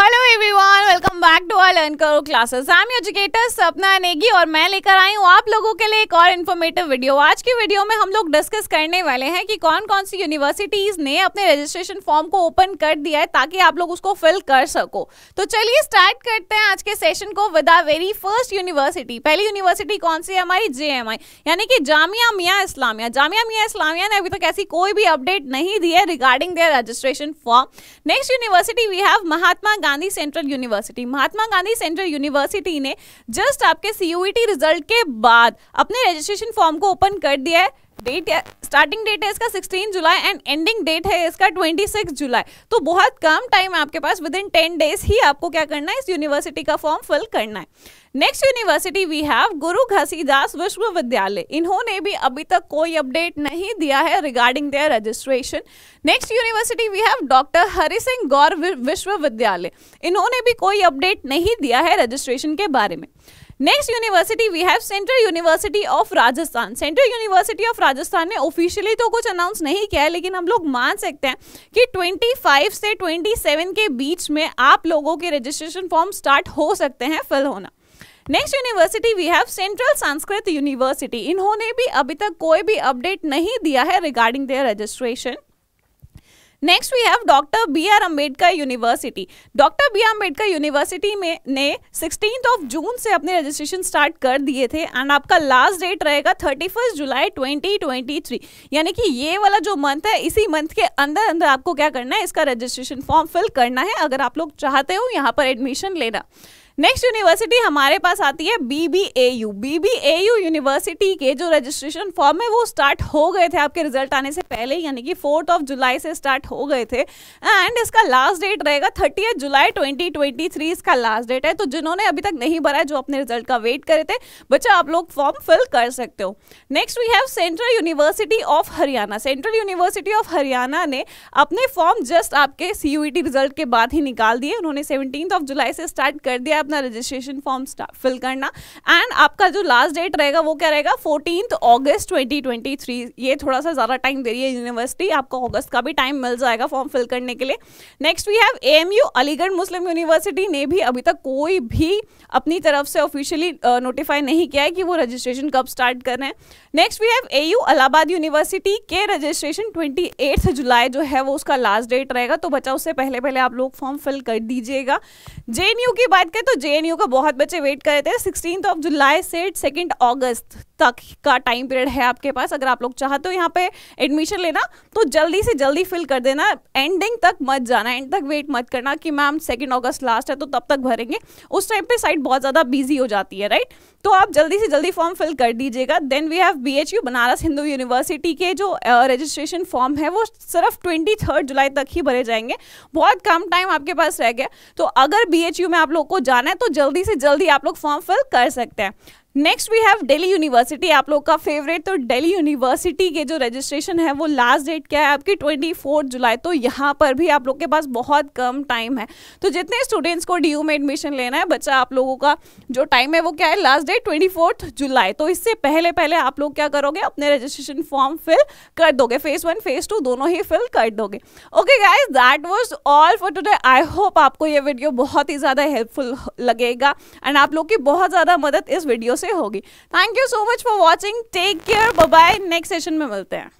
hello everyone welcome back to R learn करो classes I am educator Sapna Negi और मैं लेकर आई हूँ आप लोगों के लिए एक और इन्फॉर्मेटिव वीडियो आज की वीडियो में हम लोग डिस्कस करने वाले हैं कि कौन कौन सी यूनिवर्सिटीज़ ने अपने रजिस्ट्रेशन फॉर्म को ओपन कर दिया है ताकि आप लोग उसको फिल कर सको तो चलिए स्टार्ट करते हैं आज के सेशन को with a very first university पहली यूनिवर्सिटी कौन सी है हमारी जे यानी कि जामिया मियाँ इस्लामिया जामिया मियाँ इस्लामिया ने अभी तक ऐसी कोई भी अपडेट नहीं दी है regarding their registration form next university we have Mahatma Gandhi central university Mahatma Gandhi central university ने जस्ट आपके सी रिजल्ट e के बाद अपने रजिस्ट्रेशन फॉर्म को ओपन कर दिया है डेट स्टार्टिंग डेट है इसका 16 जुलाई एंड एंडिंग डेट है इसका 26 जुलाई तो बहुत कम टाइम आपके पास विद इन टेन डेज ही आपको क्या करना है इस यूनिवर्सिटी का फॉर्म फिल करना है नेक्स्ट यूनिवर्सिटी वी हैव गुरु घसीदास विश्वविद्यालय इन्होंने भी अभी तक कोई अपडेट नहीं दिया है regarding their registration next university we have doctor Hari Singh Gour विश्वविद्यालय इन्होंने भी कोई अपडेट नहीं दिया है रजिस्ट्रेशन के बारे में next university we have central university of Rajasthan central university of Rajasthan ने ऑफिशियली तो कुछ अनाउंस नहीं किया है लेकिन हम लोग मान सकते हैं कि 25 से 27 के बीच में आप लोगों के रजिस्ट्रेशन फॉर्म स्टार्ट हो सकते हैं फिल होना next university we have central Sanskrit university इन्होंने भी अभी तक कोई भी अपडेट नहीं दिया है regarding their registration next we have doctor B R Ambedkar university doctor B R Ambedkar university में ने सिक्सटीन ऑफ जून से अपने रजिस्ट्रेशन स्टार्ट कर दिए थे एंड आपका लास्ट डेट रहेगा thirty first July twenty twenty three यानी कि ये वाला जो मंथ है इसी मंथ के अंदर अंदर आपको क्या करना है इसका रजिस्ट्रेशन फॉर्म फिल करना है अगर आप लोग चाहते हो यहाँ पर एडमिशन लेना नेक्स्ट यूनिवर्सिटी हमारे पास आती है B B B B A U A U university के जो रजिस्ट्रेशन फॉर्म है वो स्टार्ट हो गए थे आपके रिजल्ट आने से पहले यानी कि फोर्थ ऑफ जुलाई से स्टार्ट हो गए थे एंड इसका लास्ट डेट रहेगा थर्टी जुलाई ट्वेंटी इसका लास्ट डेट है तो जिन्होंने अभी तक नहीं भरा है जो अपने रिजल्ट का वेट करे थे बच्चा आप लोग फॉर्म फिल कर सकते हो next we have central university of Haryana central university of Haryana ने अपने फॉर्म जस्ट आपके सी रिजल्ट e के बाद ही निकाल दिए उन्होंने सेवनटीन ऑफ जुलाई से स्टार्ट कर दिया अपना रजिस्ट्रेशन फॉर्म फिल करना एंड आपका जो लास्ट डेट रहेगा वो क्या रहेगा फोर्टीन अगस्त 2023 ये थोड़ा सा ज़्यादा टाइम दे रही है यूनिवर्सिटी आपको अगस्त का भी टाइम मिल जाएगा फॉर्म फिल करने के लिए next we have a Aligarh Muslim University ने भी अभी तक कोई भी अपनी तरफ से ऑफिशियली नोटिफाई नहीं किया है कि वो रजिस्ट्रेशन कब स्टार्ट कर रहे हैं next we have AU Allahabad University के रजिस्ट्रेशन 28 जुलाई जो है वो उसका लास्ट डेट रहेगा तो बचा उससे पहले पहले आप लोग फॉर्म फिल कर दीजिएगा जे की बात करें तो जेएनयू का बहुत बच्चे वेट कर रहे थे सिक्सटीन ऑफ जुलाई से सेकेंड अगस्त तक का टाइम पीरियड है आपके पास अगर आप लोग चाहते हो यहाँ पे एडमिशन लेना तो जल्दी से जल्दी फिल कर देना एंडिंग तक मत जाना एंड तक वेट मत करना कि मैम सेकेंड अगस्त लास्ट है तो तब तक भरेंगे उस टाइम पे साइट बहुत ज़्यादा बिजी हो जाती है राइट तो आप जल्दी से जल्दी फॉर्म फिल कर दीजिएगा then we have B H U Banaras Hindu University के जो रजिस्ट्रेशन uh, फॉर्म है वो सिर्फ ट्वेंटी थर्ड जुलाई तक ही भरे जाएंगे बहुत कम टाइम आपके पास रह गया तो अगर बी एच यू में आप लोग को जाना है तो जल्दी से जल्दी आप लोग फॉर्म फिल कर सकते हैं next we have Delhi University आप लोग का फेवरेट तो दिल्ली यूनिवर्सिटी के जो रजिस्ट्रेशन है वो लास्ट डेट क्या है आपकी ट्वेंटी जुलाई तो यहाँ पर भी आप लोग के पास बहुत कम टाइम है तो जितने स्टूडेंट्स को डी में एडमिशन लेना है बच्चा आप लोगों का जो टाइम है वो क्या है लास्ट डेट ट्वेंटी जुलाई तो इससे पहले पहले आप लोग क्या करोगे अपने रजिस्ट्रेशन फॉर्म फिल कर दोगे फेज वन फेज टू दोनों ही फिल कर दोगे okay guys that was all for today I hope आपको ये वीडियो बहुत ही ज़्यादा हेल्पफुल लगेगा एंड आप लोग की बहुत ज़्यादा मदद इस वीडियो से होगी thank you so much for watching take care bye next session में मिलते हैं